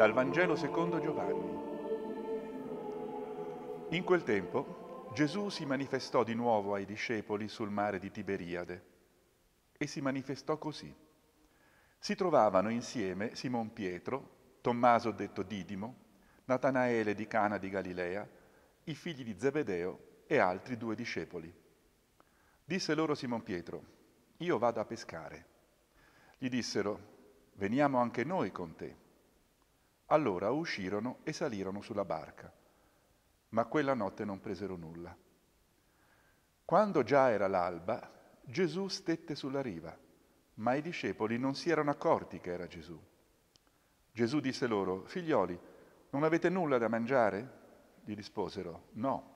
Dal Vangelo secondo Giovanni. In quel tempo Gesù si manifestò di nuovo ai discepoli sul mare di Tiberiade e si manifestò così. Si trovavano insieme Simon Pietro, Tommaso detto Didimo, Natanaele di Cana di Galilea, i figli di Zebedeo e altri due discepoli. Disse loro Simon Pietro, io vado a pescare. Gli dissero, veniamo anche noi con te. Allora uscirono e salirono sulla barca, ma quella notte non presero nulla. Quando già era l'alba, Gesù stette sulla riva, ma i discepoli non si erano accorti che era Gesù. Gesù disse loro, figlioli, non avete nulla da mangiare? Gli risposero, no.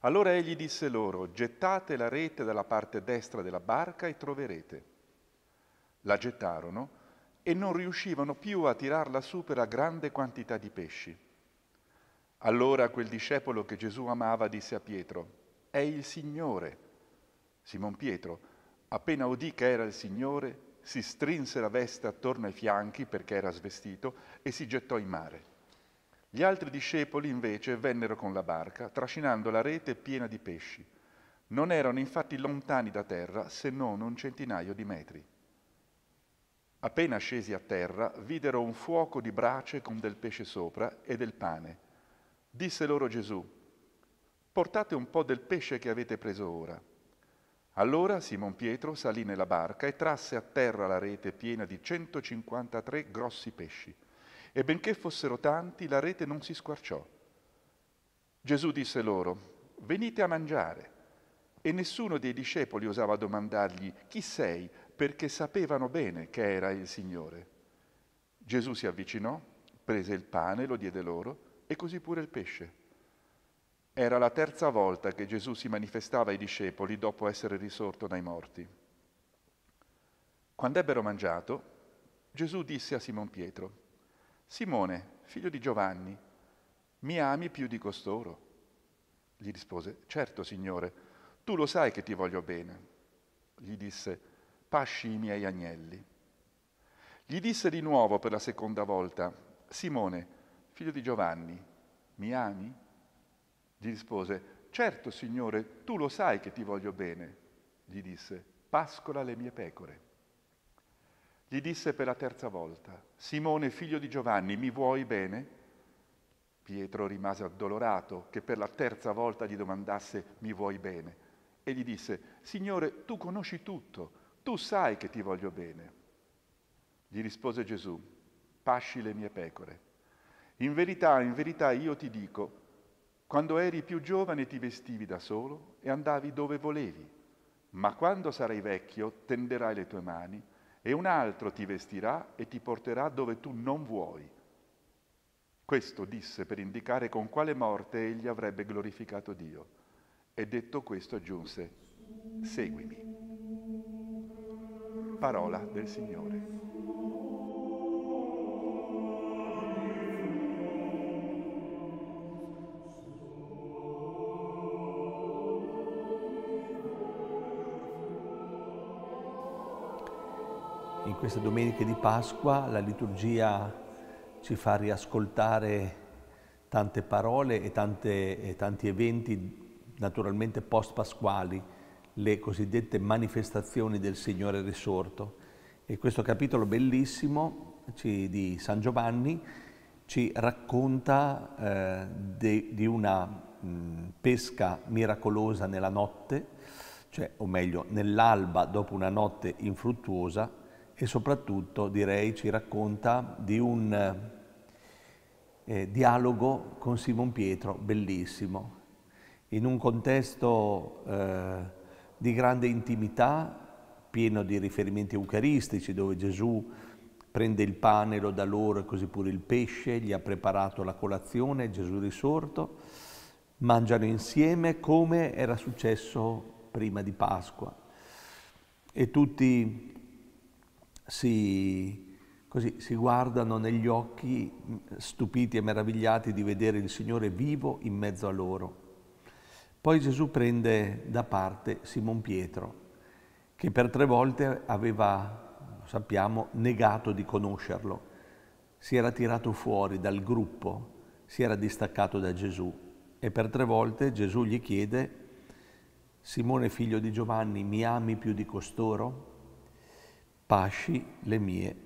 Allora egli disse loro, gettate la rete dalla parte destra della barca e troverete. La gettarono e non riuscivano più a tirarla su per la grande quantità di pesci. Allora quel discepolo che Gesù amava disse a Pietro, è il Signore. Simon Pietro, appena udì che era il Signore, si strinse la veste attorno ai fianchi perché era svestito e si gettò in mare. Gli altri discepoli invece vennero con la barca, trascinando la rete piena di pesci. Non erano infatti lontani da terra se non un centinaio di metri. Appena scesi a terra, videro un fuoco di brace con del pesce sopra e del pane. Disse loro Gesù, portate un po' del pesce che avete preso ora. Allora Simon Pietro salì nella barca e trasse a terra la rete piena di 153 grossi pesci. E benché fossero tanti, la rete non si squarciò. Gesù disse loro, venite a mangiare. E nessuno dei discepoli osava domandargli, chi sei? perché sapevano bene che era il Signore. Gesù si avvicinò, prese il pane, lo diede loro e così pure il pesce. Era la terza volta che Gesù si manifestava ai discepoli dopo essere risorto dai morti. Quando ebbero mangiato, Gesù disse a Simon Pietro, Simone, figlio di Giovanni, mi ami più di costoro? Gli rispose, certo Signore, tu lo sai che ti voglio bene. Gli disse, pasci i miei agnelli. Gli disse di nuovo per la seconda volta, Simone, figlio di Giovanni, mi ami? Gli rispose, certo Signore, tu lo sai che ti voglio bene. Gli disse, pascola le mie pecore. Gli disse per la terza volta, Simone, figlio di Giovanni, mi vuoi bene? Pietro rimase addolorato che per la terza volta gli domandasse, mi vuoi bene? E gli disse, Signore, tu conosci tutto tu sai che ti voglio bene. Gli rispose Gesù, pasci le mie pecore. In verità, in verità io ti dico, quando eri più giovane ti vestivi da solo e andavi dove volevi, ma quando sarai vecchio tenderai le tue mani e un altro ti vestirà e ti porterà dove tu non vuoi. Questo disse per indicare con quale morte egli avrebbe glorificato Dio. E detto questo aggiunse, seguimi. Parola del Signore. In queste domeniche di Pasqua la liturgia ci fa riascoltare tante parole e, tante, e tanti eventi naturalmente post-pasquali, le cosiddette manifestazioni del Signore risorto. E questo capitolo bellissimo di San Giovanni ci racconta eh, de, di una mh, pesca miracolosa nella notte, cioè, o meglio, nell'alba dopo una notte infruttuosa e soprattutto, direi, ci racconta di un eh, eh dialogo con Simon Pietro bellissimo, in un contesto eh, di grande intimità, pieno di riferimenti eucaristici, dove Gesù prende il pane, lo dà loro e così pure il pesce, gli ha preparato la colazione, Gesù risorto, mangiano insieme come era successo prima di Pasqua. E tutti si, così, si guardano negli occhi stupiti e meravigliati di vedere il Signore vivo in mezzo a loro. Poi Gesù prende da parte Simon Pietro, che per tre volte aveva, sappiamo, negato di conoscerlo. Si era tirato fuori dal gruppo, si era distaccato da Gesù e per tre volte Gesù gli chiede, Simone figlio di Giovanni, mi ami più di costoro? Pasci le mie,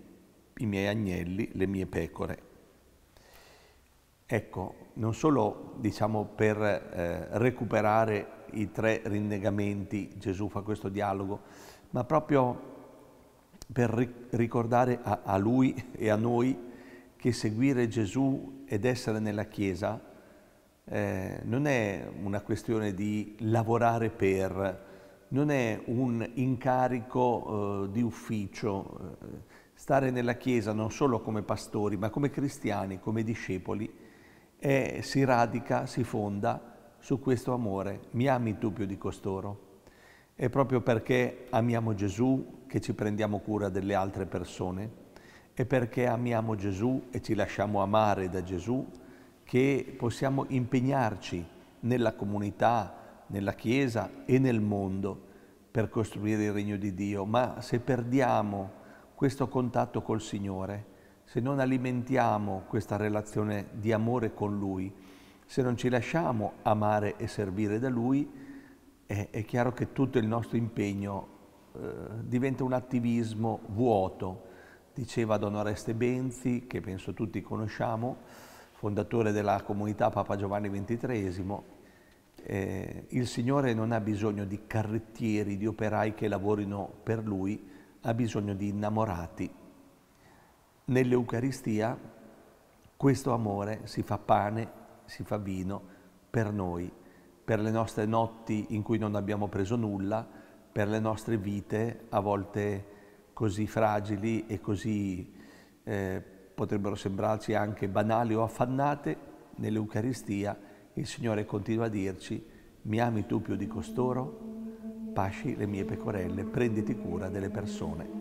i miei agnelli, le mie pecore. Ecco, non solo diciamo, per eh, recuperare i tre rinnegamenti Gesù fa questo dialogo, ma proprio per ri ricordare a, a lui e a noi che seguire Gesù ed essere nella Chiesa eh, non è una questione di lavorare per, non è un incarico eh, di ufficio. Eh, stare nella Chiesa non solo come pastori, ma come cristiani, come discepoli, e si radica, si fonda su questo amore. Mi ami tu più di costoro. È proprio perché amiamo Gesù che ci prendiamo cura delle altre persone, è perché amiamo Gesù e ci lasciamo amare da Gesù che possiamo impegnarci nella comunità, nella Chiesa e nel mondo per costruire il regno di Dio. Ma se perdiamo questo contatto col Signore, se non alimentiamo questa relazione di amore con Lui, se non ci lasciamo amare e servire da Lui, è, è chiaro che tutto il nostro impegno eh, diventa un attivismo vuoto. Diceva Don Oreste Benzi, che penso tutti conosciamo, fondatore della comunità Papa Giovanni XXIII, eh, il Signore non ha bisogno di carrettieri, di operai che lavorino per Lui, ha bisogno di innamorati nell'Eucaristia questo amore si fa pane, si fa vino per noi, per le nostre notti in cui non abbiamo preso nulla, per le nostre vite a volte così fragili e così eh, potrebbero sembrarci anche banali o affannate, nell'Eucaristia il Signore continua a dirci mi ami tu più di costoro, pasci le mie pecorelle, prenditi cura delle persone.